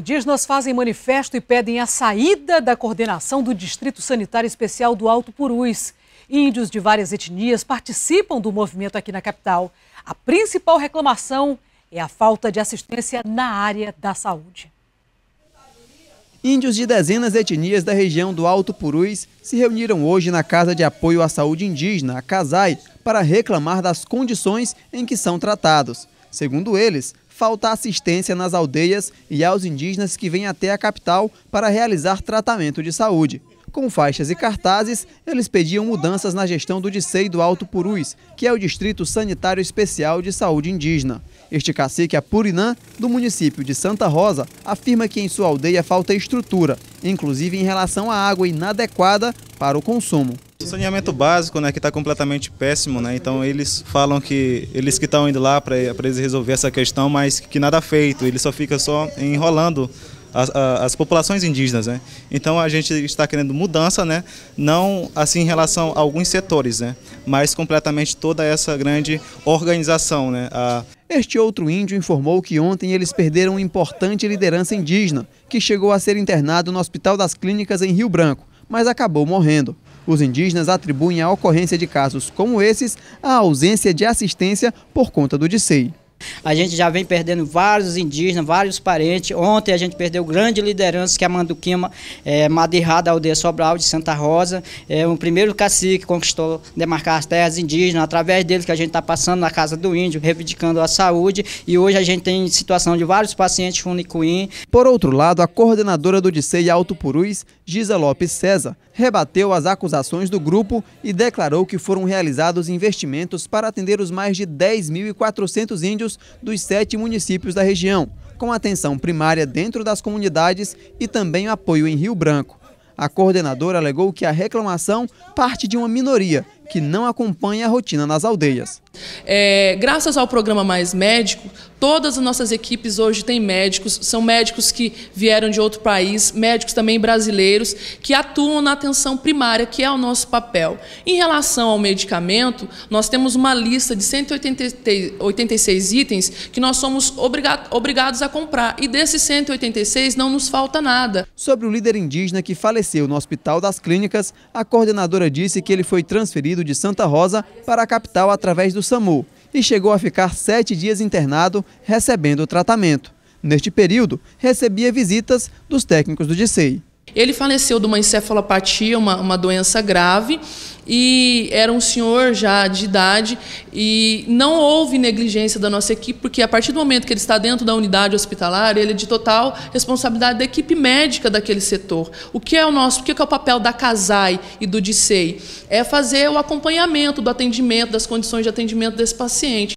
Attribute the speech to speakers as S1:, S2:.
S1: Indígenas fazem manifesto e pedem a saída da coordenação do Distrito Sanitário Especial do Alto Purus. Índios de várias etnias participam do movimento aqui na capital. A principal reclamação é a falta de assistência na área da saúde.
S2: Índios de dezenas de etnias da região do Alto Purus se reuniram hoje na Casa de Apoio à Saúde Indígena, a CASAI, para reclamar das condições em que são tratados. Segundo eles, falta assistência nas aldeias e aos indígenas que vêm até a capital para realizar tratamento de saúde. Com faixas e cartazes, eles pediam mudanças na gestão do DICEI do Alto Purus, que é o Distrito Sanitário Especial de Saúde Indígena. Este cacique Apurinã, do município de Santa Rosa, afirma que em sua aldeia falta estrutura, inclusive em relação à água inadequada para o consumo.
S3: O saneamento básico, né, que está completamente péssimo, né? Então eles falam que eles que estão indo lá para eles resolver essa questão, mas que nada feito, ele só fica só enrolando as, as, populações indígenas, né? Então a gente está querendo mudança, né? Não assim em relação a alguns setores, né? Mas completamente toda essa grande organização, né? A... Este outro índio informou que
S2: ontem eles perderam importante liderança indígena, que chegou a ser internado no Hospital das Clínicas em Rio Branco, mas acabou morrendo. Os indígenas atribuem a ocorrência de casos como esses à ausência de assistência por conta do DICEI.
S4: A gente já vem perdendo vários indígenas, vários parentes. Ontem a gente perdeu grande liderança, que é a Manduquima é, da aldeia Sobral de Santa Rosa. É o primeiro cacique que conquistou demarcar as terras indígenas, através dele que a gente está passando na casa do índio, reivindicando a saúde. E hoje a gente tem situação de vários pacientes funicuim. Por outro lado, a coordenadora do DICEI Alto Purus
S2: Gisa Lopes César, rebateu as acusações do grupo e declarou que foram realizados investimentos para atender os mais de 10.400 índios dos sete municípios da região, com atenção primária dentro das comunidades e também apoio em Rio Branco. A coordenadora alegou que a reclamação parte de uma minoria que não acompanha a rotina nas aldeias.
S5: É, graças ao programa Mais Médico, todas as nossas equipes hoje têm médicos, são médicos que vieram de outro país, médicos também brasileiros, que atuam na atenção primária, que é o nosso papel. Em relação ao medicamento, nós temos uma lista de 186 itens que nós somos obrigados a comprar, e desses 186 não nos falta nada. Sobre o líder indígena que
S2: faleceu no Hospital das Clínicas, a coordenadora disse que ele foi transferido de Santa Rosa para a capital através do SAMU e chegou a ficar sete dias internado recebendo tratamento. Neste período, recebia visitas dos técnicos do DICEI.
S5: Ele faleceu de uma encefalopatia, uma, uma doença grave, e era um senhor já de idade e não houve negligência da nossa equipe, porque a partir do momento que ele está dentro da unidade hospitalar, ele é de total responsabilidade da equipe médica daquele setor. O que é o nosso, o que é, é o papel da CASAI e do DICEI? É fazer o acompanhamento do atendimento, das condições de atendimento desse paciente.